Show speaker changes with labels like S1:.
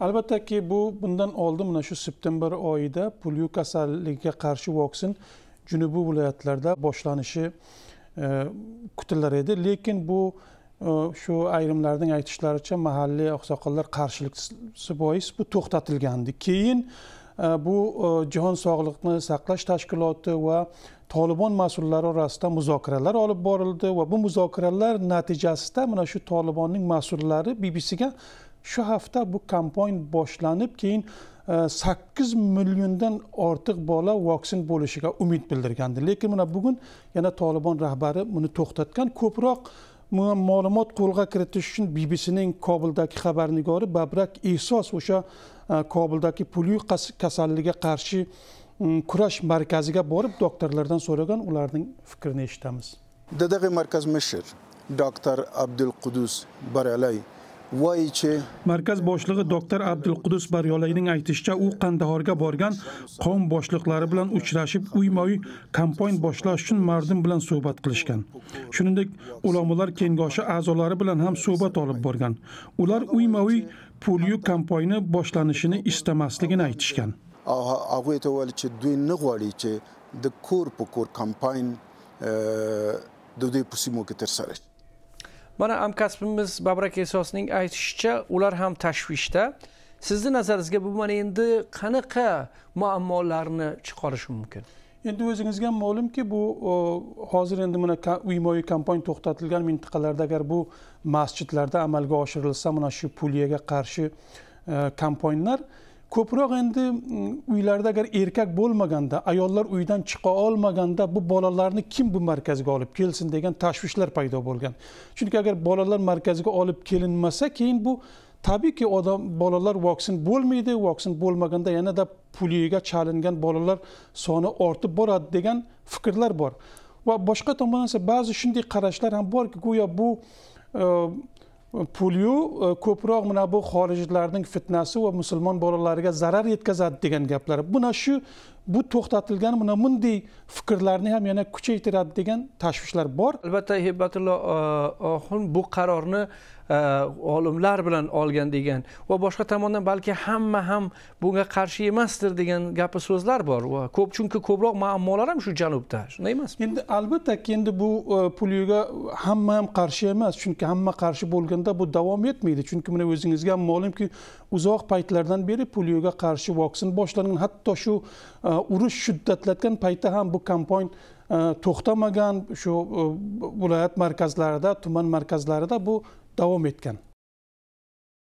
S1: albattaki bu bundan oldin mana shu september oyida pulyu kasalligiga qarshi vaksin junubiy viloyatlarda boshlanishi e, kutilar edi lekin bu e, shu ayrimlarning aytishlaricha mahalliy oqsoqollar qarshiliksi bois bu to'xtatilgandi keyin bu e, jahon sog'liqni saqlash tashkiloti va tolibon mas'ullari orasida muzokaralar olib borildi va bu muzokaralar natijasida mana shu tolibonning mas'ullari bbcga shu hafta bu kampaniya boshlanib keyin e, sakkiz milliondan ortiq bola vaksin bo'lishiga umid bildirgandi lekin mana bugun yana tolibon rahbari buni to'xtatgan ko'proq ma'lumot qo'lga kiritish uchun bibisining kobuldagi xabarnigori babrak ehsos o'sha kobuldagi pulyu kasalligiga qarshi kurash markaziga borib doktorlardan so'ragan ularning fikrini eshitamiz
S2: dadag'i markaz mishir doktor abdul qudus baralay voychi
S1: markaz boshlig'i doktor abdulqudus baryolayning aytishicha u qandahorga borgan qavm boshliqlari bilan uchrashib uyma uy kampaniya boshlash uchun mardim bilan suhbat qilishgan shuningdek ulamolar kengashi a'zolari bilan ham suhbat olib borgan ular uyma uy pulyu kampaniya boshlanishini istamasligini aytishgan
S2: هغوی
S3: mana hamkasbimiz babrak esosning aytishicha ular ham tashvishda
S1: sizni nazaringizga bu mana endi qanaqa muammolarni chiqarishi mumkin endi o'zingizga ma'lumki bu hozir endi mana uy moyi kompaniya to'xtatilgan mintaqalarda agar bu masjidlarda amalga oshirilsa mana shu puliyaga qarshi e, kompaniyalar ko'proq endi mm, uylarda agar erkak bo'lmaganda ayollar uydan chiqa olmaganda bu bolalarni kim bu markazga olib kelsin degan tashvishlar paydo bo'lgan chunki agar bolalar markaziga olib kelinmasa keyin bu tabiiyki odam bolalar vaksin bo'lmaydi vaksin bo'lmaganda yanada puliyaga chalingan bolalar soni ortib boradi degan fikrlar bor va boshqa tomondan esa ba'zi shunday qarashlar ham borki go'yo bu e, pulyu e, ko'proq mana bu xorijlarning fitnasi va musulmon bolalariga zarar yetkazadi degan gaplar mana shu bu to'xtatilgan mana bunday fikrlarni ham yana kuchaytiradi degan tashvishlar bor
S3: albatta hibatullo uh, oxun bu qarorni uh, olimlar bilan olgan degan va boshqa tomondan balki hamma ham bunga qarshi emasdir degan gapi so'zlar bor va ko'p chunki ko'proq
S1: muammolar ham shu janubda shunday emasmi endi albatta endi bu uh, pulga hamma ham qarshi emas chunki hamma qarshi bo'lganda bu davom etmaydi chunki mana o'zingizga ham ma'lumki uzoq paytlardan beri pulyuga qarshi vaksin boshlangan hatto shu urush shiddatlatgan paytda ham bu kampoyn e, to'xtamagan shu e, viloyat markazlarida tuman markazlarida bu davom etgan